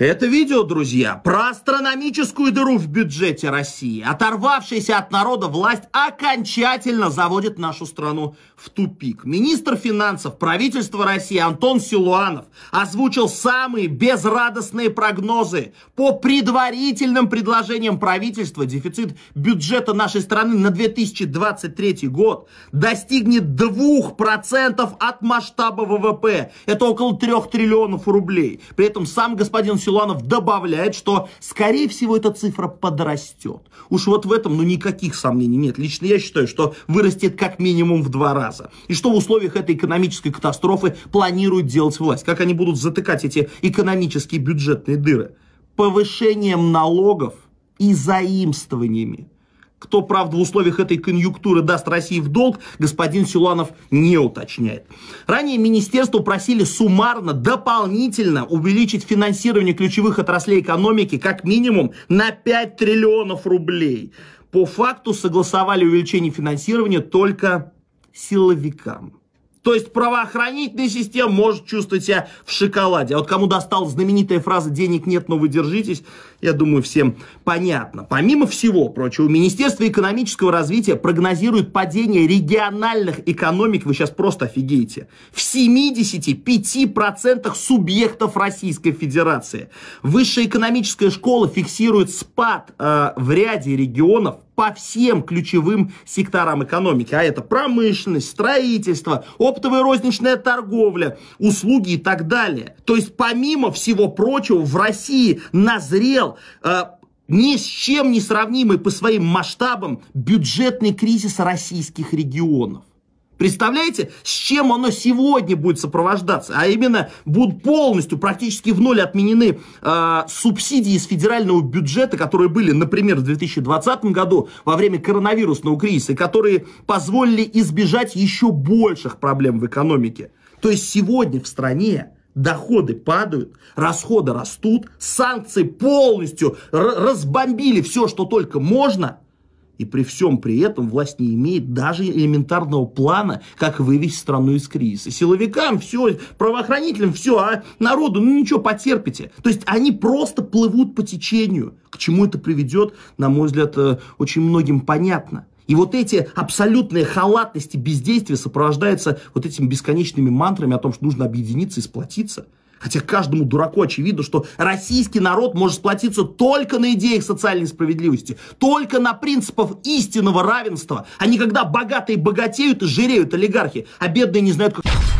Это видео, друзья, про астрономическую дыру в бюджете России. Оторвавшаяся от народа власть окончательно заводит нашу страну в тупик. Министр финансов правительства России Антон Силуанов озвучил самые безрадостные прогнозы. По предварительным предложениям правительства дефицит бюджета нашей страны на 2023 год достигнет 2% от масштаба ВВП. Это около 3 триллионов рублей. При этом сам господин Силуанов Силанов добавляет, что, скорее всего, эта цифра подрастет. Уж вот в этом, ну, никаких сомнений нет. Лично я считаю, что вырастет как минимум в два раза. И что в условиях этой экономической катастрофы планирует делать власть? Как они будут затыкать эти экономические бюджетные дыры? Повышением налогов и заимствованиями. Кто, правда, в условиях этой конъюнктуры даст России в долг, господин Силуанов не уточняет. Ранее министерство просили суммарно, дополнительно увеличить финансирование ключевых отраслей экономики как минимум на 5 триллионов рублей. По факту согласовали увеличение финансирования только силовикам. То есть правоохранительная система может чувствовать себя в шоколаде. А вот кому достала знаменитая фраза «денег нет, но вы держитесь», я думаю, всем понятно. Помимо всего прочего, Министерство экономического развития прогнозирует падение региональных экономик, вы сейчас просто офигеете, в 75% субъектов Российской Федерации. Высшая экономическая школа фиксирует спад э, в ряде регионов по всем ключевым секторам экономики. А это промышленность, строительство, оптовая розничная торговля, услуги и так далее. То есть помимо всего прочего в России назрел э, ни с чем не сравнимый по своим масштабам бюджетный кризис российских регионов. Представляете, с чем оно сегодня будет сопровождаться? А именно будут полностью, практически в ноль отменены э, субсидии из федерального бюджета, которые были, например, в 2020 году во время коронавирусного кризиса, которые позволили избежать еще больших проблем в экономике. То есть сегодня в стране доходы падают, расходы растут, санкции полностью разбомбили все, что только можно – и при всем при этом власть не имеет даже элементарного плана, как вывести страну из кризиса. Силовикам все, правоохранителям все, а народу, ну ничего, потерпите. То есть они просто плывут по течению. К чему это приведет, на мой взгляд, э, очень многим понятно. И вот эти абсолютные халатности, бездействия сопровождаются вот этими бесконечными мантрами о том, что нужно объединиться и сплотиться. Хотя каждому дураку очевидно, что российский народ может сплотиться только на идеях социальной справедливости, только на принципах истинного равенства, а не когда богатые богатеют и жиреют олигархи, а бедные не знают, как...